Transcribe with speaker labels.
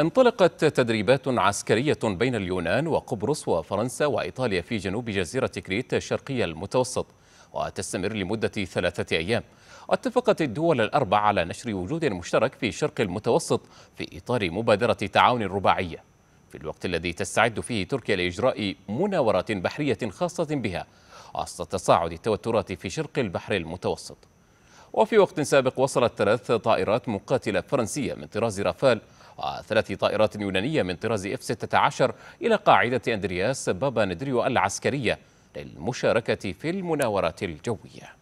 Speaker 1: انطلقت تدريبات عسكرية بين اليونان وقبرص وفرنسا وإيطاليا في جنوب جزيرة كريت الشرقية المتوسط وتستمر لمدة ثلاثة أيام اتفقت الدول الأربع على نشر وجود مشترك في شرق المتوسط في إطار مبادرة تعاون رباعية في الوقت الذي تستعد فيه تركيا لإجراء مناورات بحرية خاصة بها وسط تصاعد التوترات في شرق البحر المتوسط وفي وقت سابق وصلت ثلاث طائرات مقاتلة فرنسية من طراز رافال وثلاث طائرات يونانية من طراز اف 16 إلى قاعدة أندرياس بابا ندريو العسكرية للمشاركة في المناورات الجوية